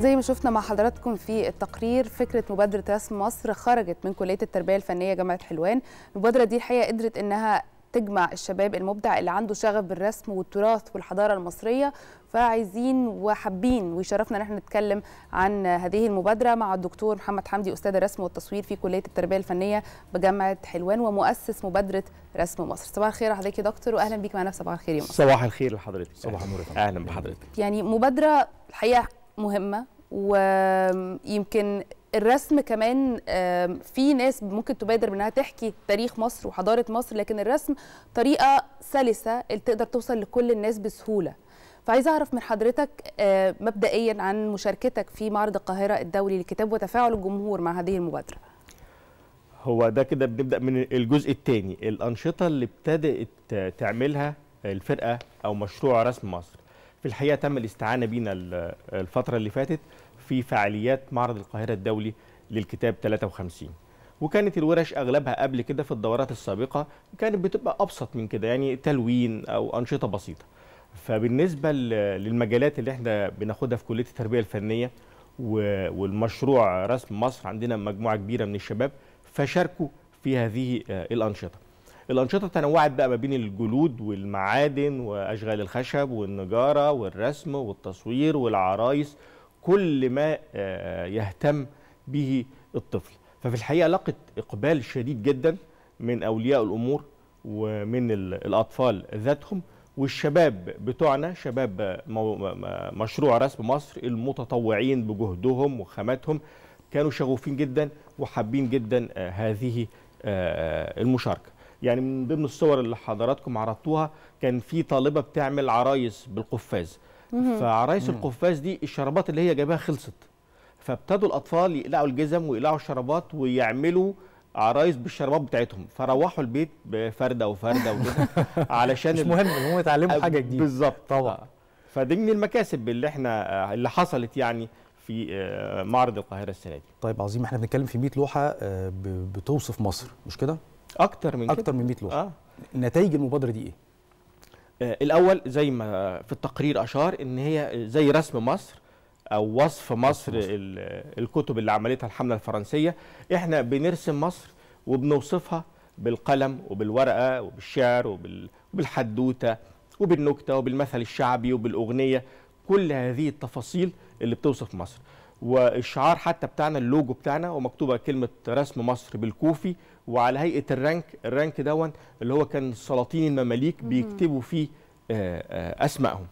زي ما شفنا مع حضراتكم في التقرير فكره مبادره رسم مصر خرجت من كليه التربيه الفنيه جامعه حلوان المبادره دي الحقيقه قدرت انها تجمع الشباب المبدع اللي عنده شغف بالرسم والتراث والحضاره المصريه فعايزين وحابين ويشرفنا ان احنا نتكلم عن هذه المبادره مع الدكتور محمد حمدي استاذ الرسم والتصوير في كليه التربيه الفنيه بجامعه حلوان ومؤسس مبادره رسم مصر صباح الخير حضرتك يا دكتور واهلا بيك معنا في صباح الخير يا مصر صباح الخير لحضرتك صباح النور اهلا بحضرتك يعني مبادره الحقيقه مهمه ويمكن الرسم كمان في ناس ممكن تبادر بانها تحكي تاريخ مصر وحضاره مصر لكن الرسم طريقه سلسه اللي تقدر توصل لكل الناس بسهوله فعايزه اعرف من حضرتك مبدئيا عن مشاركتك في معرض القاهره الدولي للكتاب وتفاعل الجمهور مع هذه المبادره هو ده كده بنبدا من الجزء الثاني الانشطه اللي ابتدت تعملها الفرقه او مشروع رسم مصر في الحقيقه تم الاستعانه بينا الفتره اللي فاتت في فعاليات معرض القاهره الدولي للكتاب 53 وكانت الورش اغلبها قبل كده في الدورات السابقه كانت بتبقى ابسط من كده يعني تلوين او انشطه بسيطه فبالنسبه للمجالات اللي احنا بناخدها في كليه التربيه الفنيه والمشروع رسم مصر عندنا مجموعه كبيره من الشباب فشاركوا في هذه آه، الانشطه الانشطه تنوعت بقى ما بين الجلود والمعادن واشغال الخشب والنجاره والرسم والتصوير والعرايس كل ما آه، يهتم به الطفل ففي الحقيقه لقت اقبال شديد جدا من اولياء الامور ومن الاطفال ذاتهم والشباب بتوعنا شباب مشروع رسم مصر المتطوعين بجهدهم وخاماتهم كانوا شغوفين جدا وحابين جدا آه، هذه آه، المشاركه يعني من ضمن الصور اللي حضراتكم عرضتوها كان في طالبه بتعمل عرايس بالقفاز فعرايس القفاز دي الشرابات اللي هي جايباها خلصت فابتدوا الاطفال يقلعوا الجزم ويقلعوا الشرابات ويعملوا عرايس بالشرابات بتاعتهم فروحوا البيت بفرده وفرده وكده علشان مش مهم هم يتعلموا حاجه جديده بالظبط طبعا آه. فدي من المكاسب اللي احنا آه، اللي حصلت يعني في آه، معرض القاهره السنه دي. طيب عظيم احنا بنتكلم في 100 لوحه بتوصف مصر مش كده؟ اكتر من اكتر من 100 لغه آه. نتائج المبادره دي ايه آه الاول زي ما في التقرير اشار ان هي زي رسم مصر او وصف مصر, مصر. الكتب اللي عملتها الحمله الفرنسيه احنا بنرسم مصر وبنوصفها بالقلم وبالورقه وبالشعر وبالحدوته وبالنكته وبالمثل الشعبي وبالاغنيه كل هذه التفاصيل اللي بتوصف مصر والشعار حتى بتاعنا اللوجو بتاعنا ومكتوبه كلمه رسم مصر بالكوفي وعلى هيئه الرانك الرانك دون اللي هو كان سلاطين المماليك بيكتبوا فيه آه، آه، اسمائهم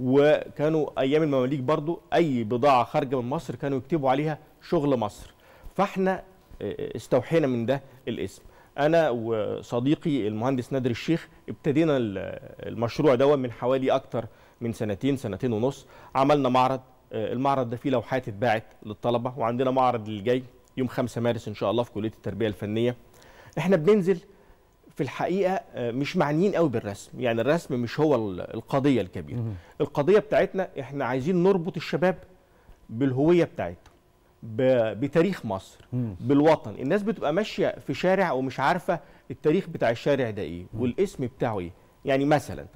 وكانوا ايام المماليك برضو اي بضاعه خارجه من مصر كانوا يكتبوا عليها شغل مصر فاحنا آه، استوحينا من ده الاسم انا وصديقي المهندس نادر الشيخ ابتدينا المشروع دون من حوالي اكتر من سنتين سنتين ونص عملنا معرض آه، المعرض ده فيه لوحات اتباعت للطلبه وعندنا معرض الجاي يوم 5 مارس ان شاء الله في كليه التربيه الفنيه احنا بننزل في الحقيقه آه، مش معنيين قوي بالرسم يعني الرسم مش هو القضيه الكبيره القضيه بتاعتنا احنا عايزين نربط الشباب بالهويه بتاعتهم بتاريخ مصر بالوطن الناس بتبقى ماشيه في شارع ومش عارفه التاريخ بتاع الشارع ده ايه والاسم بتاعه ايه يعني مثلا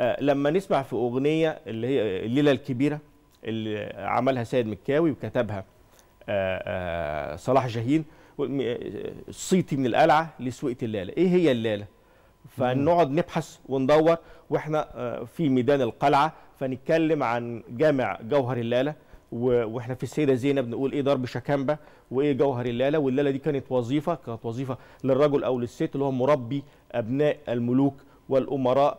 آه، لما نسمع في اغنيه اللي هي الليله الكبيره اللي عملها سيد مكاوي وكتبها آه، آه، صلاح جاهين صيتي من القلعه لسوقة اللاله ايه هي اللاله فنقعد نبحث وندور واحنا آه، في ميدان القلعه فنتكلم عن جامع جوهر اللاله واحنا في السيده زينب نقول ايه ضرب شكامبه وايه جوهر اللاله واللاله دي كانت وظيفه كانت وظيفه للرجل او للست اللي هو مربي ابناء الملوك والامراء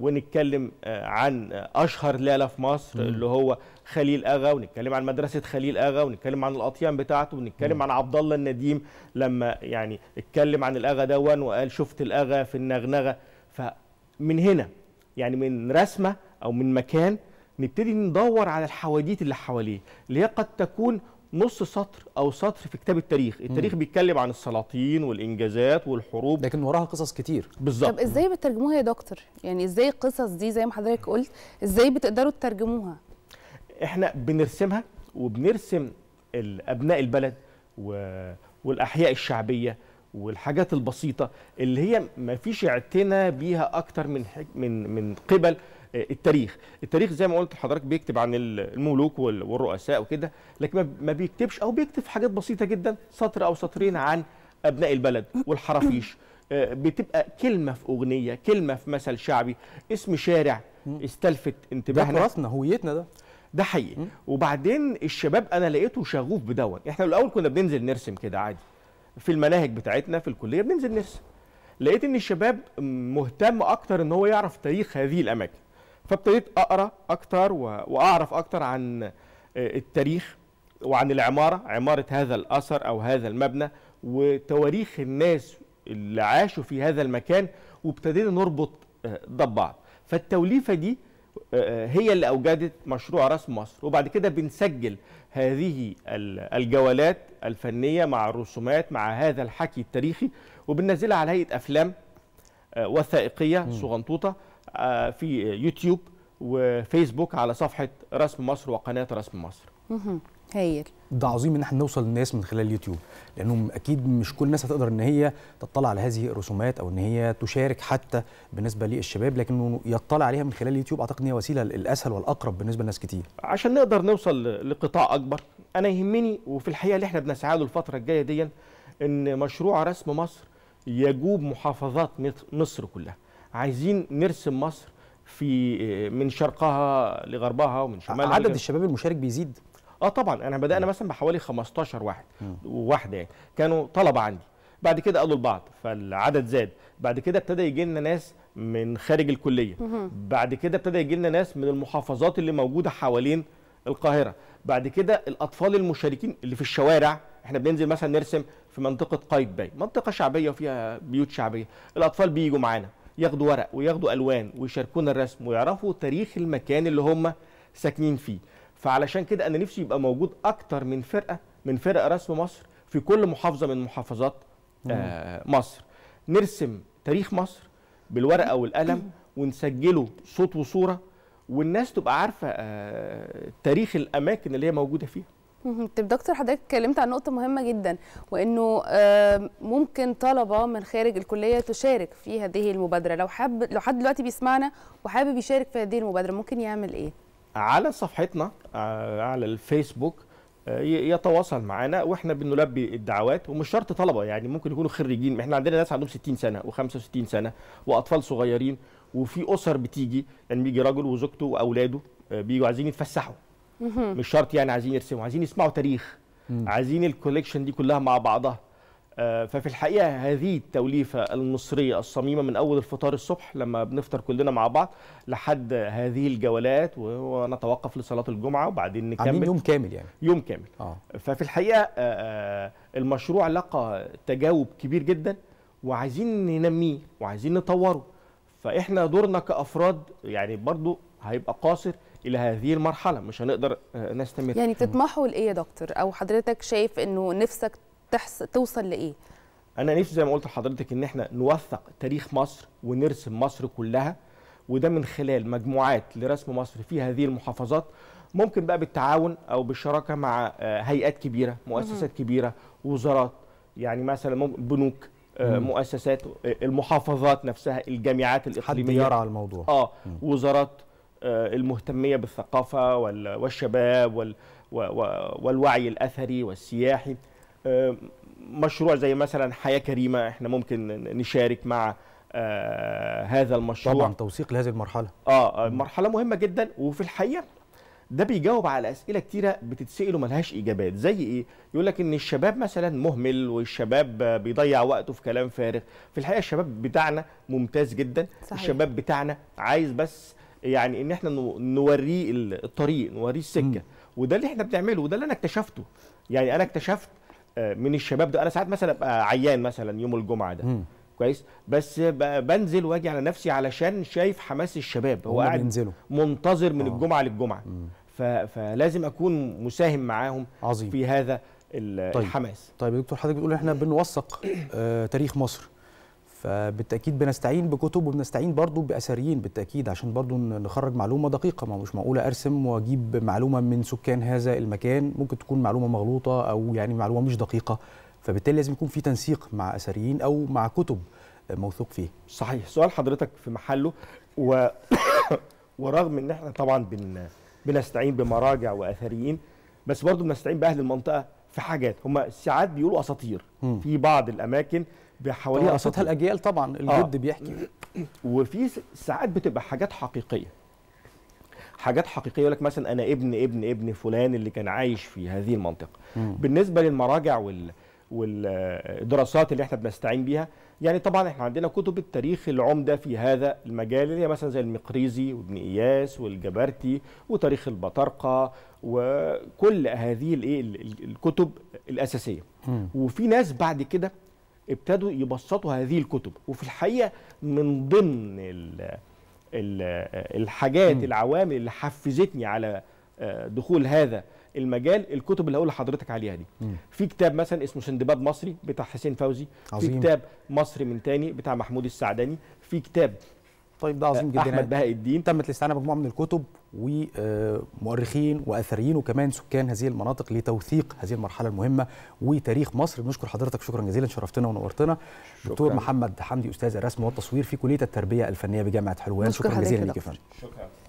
ونتكلم آه، عن آه، اشهر لاله في مصر مم. اللي هو خليل اغا ونتكلم عن مدرسه خليل اغا ونتكلم عن الاطيان بتاعته ونتكلم مم. عن عبد الله النديم لما يعني اتكلم عن الاغا دون وقال شفت الاغا في النغنغه فمن هنا يعني من رسمه او من مكان نبتدي ندور على الحواديت اللي حواليه اللي هي قد تكون نص سطر او سطر في كتاب التاريخ التاريخ بيتكلم عن السلاطين والانجازات والحروب لكن وراها قصص كتير بالظبط طب ازاي بترجموها يا دكتور يعني ازاي القصص دي زي ما حضرتك قلت ازاي بتقدروا تترجموها احنا بنرسمها وبنرسم ابناء البلد و... والاحياء الشعبيه والحاجات البسيطه اللي هي ما فيش اعتنى بيها اكتر من حك... من من قبل التاريخ التاريخ زي ما قلت لحضرتك بيكتب عن الملوك والرؤساء وكده لكن ما بيكتبش او بيكتب حاجات بسيطه جدا سطر او سطرين عن ابناء البلد والحرافيش آه، بتبقى كلمه في اغنيه كلمه في مثل شعبي اسم شارع استلفت انتباهنا ده تراثنا هويتنا ده ده حقيقي وبعدين الشباب انا لقيته شغوف بدون احنا الاول كنا بننزل نرسم كده عادي في المناهج بتاعتنا في الكليه بننزل نرسم لقيت ان الشباب مهتم اكتر ان هو يعرف تاريخ هذه الاماكن فابتديت اقرا اكتر واعرف اكتر عن آه، التاريخ وعن العماره عماره هذا الاثر او هذا المبنى وتواريخ الناس اللي عاشوا في هذا المكان وابتدينا نربط ده آه، ببعض فالتوليفه دي آه، هي اللي اوجدت مشروع رسم مصر وبعد كده بنسجل هذه الجولات الفنيه مع الرسومات مع هذا الحكي التاريخي وبننزلها على هيئه افلام وثائقيه صغنطوطه آه، في يوتيوب وفيسبوك على صفحه رسم مصر وقناه رسم مصر هايل ده عظيم ان احنا نوصل للناس من خلال اليوتيوب لانه اكيد مش كل الناس هتقدر ان هي تطلع على هذه الرسومات او ان هي تشارك حتى بالنسبه للشباب لكنه يطلع عليها من خلال اليوتيوب اعتقد ان هي وسيله الاسهل والاقرب بالنسبه لناس كتير عشان نقدر نوصل لقطاع اكبر انا يهمني وفي الحقيقه اللي احنا بنسعى له الفتره الجايه دي ان مشروع رسم مصر يجوب محافظات مصر كلها عايزين نرسم مصر في آه، من شرقها لغربها ومن شمالها عدد الشباب المشارك بيزيد اه طبعا انا بدانا مثلا بحوالي 15 واحد وواحده يعني كانوا طلبه عندي بعد كده قالوا لبعض فالعدد زاد بعد كده ابتدى يجي لنا ناس من خارج الكليه بعد كده ابتدى يجي لنا ناس من المحافظات اللي موجوده حوالين القاهره بعد كده الاطفال المشاركين اللي في الشوارع احنا بننزل مثلا نرسم في منطقه قايد باي منطقه شعبيه وفيها بيوت شعبيه الاطفال بييجوا معانا ياخدوا ورق وياخدوا الوان ويشاركونا الرسم ويعرفوا تاريخ المكان اللي هم ساكنين فيه فعلشان كده انا نفسي يبقى موجود اكتر من فرقه من فرق رسم مصر في كل محافظه من محافظات آه، مصر نرسم تاريخ مصر بالورقه والقلم ونسجله صوت وصوره والناس تبقى عارفه آه، تاريخ الاماكن اللي هي موجوده فيها طب دكتور حضرتك اتكلمت عن نقطة مهمة جدا وإنه آه، ممكن طلبة من خارج الكلية تشارك في هذه المبادرة لو حب لو حد دلوقتي بيسمعنا وحابب يشارك في هذه المبادرة ممكن يعمل إيه؟ على صفحتنا آه، على الفيسبوك آه، يتواصل معانا واحنا بنلبي الدعوات ومش شرط طلبه يعني ممكن يكونوا خريجين احنا عندنا ناس عندهم 60 سنه و65 سنه واطفال صغيرين وفي اسر بتيجي يعني بيجي راجل وزوجته واولاده بيجوا عايزين يتفسحوا مش شرط يعني عايزين يرسموا عايزين يسمعوا تاريخ عايزين الكوليكشن دي كلها مع بعضها آه، ففي الحقيقه هذه التوليفه المصريه الصميمه من اول الفطار الصبح لما بنفطر كلنا مع بعض لحد هذه الجولات ونتوقف لصلاه الجمعه وبعدين نكمل يوم كامل يعني يوم كامل آه. ففي الحقيقه آه، آه، المشروع لقى تجاوب كبير جدا وعايزين ننميه وعايزين نطوره فاحنا دورنا كافراد يعني برضو هيبقى قاصر الى هذه المرحله مش هنقدر آه، نستمر يعني تطمحوا لايه يا دكتور او حضرتك شايف انه نفسك تحس... توصل لايه انا نفسي زي ما قلت لحضرتك ان احنا نوثق تاريخ مصر ونرسم مصر كلها وده من خلال مجموعات لرسم مصر في هذه المحافظات ممكن بقى بالتعاون او بالشراكه مع آه، هيئات كبيره مؤسسات كبيره وزارات يعني مثلا بنوك آه، مؤسسات المحافظات نفسها الجامعات الاقليميه حد يرعى الموضوع اه وزارات آه، المهتميه بالثقافه والشباب والوعي الاثري والسياحي آه، مشروع زي مثلا حياه كريمه احنا ممكن نشارك مع آه، هذا المشروع طبعا توثيق لهذه المرحله اه مرحله مهمه جدا وفي الحقيقه ده بيجاوب على اسئله كتيره بتتساله ملهاش اجابات زي ايه يقول لك ان الشباب مثلا مهمل والشباب بيضيع وقته في كلام فارغ في الحقيقه الشباب بتاعنا ممتاز جدا صحيح. الشباب بتاعنا عايز بس يعني ان احنا نوريه الطريق نوريه السكه م. وده اللي احنا بنعمله وده اللي انا اكتشفته يعني انا اكتشفت آه، من الشباب ده انا ساعات مثلا ابقى عيان مثلا يوم الجمعه ده م. كويس بس بنزل واجي على نفسي علشان شايف حماس الشباب هو قاعد بينزلوا. منتظر من آه. الجمعه للجمعه فلازم اكون مساهم معاهم عظيم. في هذا طيب. الحماس طيب, طيب دكتور حضرتك بتقول احنا بنوثق آه تاريخ مصر فبالتاكيد بنستعين بكتب وبنستعين برضو باثريين بالتاكيد عشان برضو نخرج معلومه دقيقه ما مش معقوله ارسم واجيب معلومه من سكان هذا المكان ممكن تكون معلومه مغلوطه او يعني معلومه مش دقيقه فبالتالي لازم يكون في تنسيق مع اثريين او مع كتب موثوق فيه صحيح سؤال حضرتك في محله و... ورغم ان احنا طبعا بن... بنستعين بمراجع واثريين بس برضه بنستعين باهل المنطقه في حاجات هم ساعات بيقولوا اساطير في بعض الاماكن بحواليها قصتها الاجيال طبعا الجد آه. بيحكي وفي ساعات بتبقى حاجات حقيقيه حاجات حقيقيه يقول لك مثلا انا ابن ابن ابن فلان اللي كان عايش في هذه المنطقه مم. بالنسبه للمراجع وال والدراسات اللي احنا بنستعين بيها يعني طبعا احنا عندنا كتب التاريخ العمده في هذا المجال اللي هي مثلا زي المقريزي وابن اياس والجبرتي وتاريخ البطارقه وكل هذه الايه الكتب الاساسيه وفي ناس بعد كده ابتدوا يبسطوا هذه الكتب وفي الحقيقه من ضمن الـ الـ الحاجات م. العوامل اللي حفزتني على آه، دخول هذا المجال الكتب اللي هقول لحضرتك عليها دي م. في كتاب مثلا اسمه سندباد مصري بتاع حسين فوزي عظيم. في كتاب مصر من تاني بتاع محمود السعداني في كتاب طيب ده عظيم آه، جدا احمد بهاء الدين تمت الاستعانه بمجموعه من الكتب ومؤرخين واثريين وكمان سكان هذه المناطق لتوثيق هذه المرحله المهمه وتاريخ مصر بنشكر حضرتك شكرا جزيلا شرفتنا ونورتنا دكتور محمد حمدي استاذ الرسم والتصوير في كليه التربيه الفنيه بجامعه حلوان شكرا, شكرا جزيلا ليك يا فندم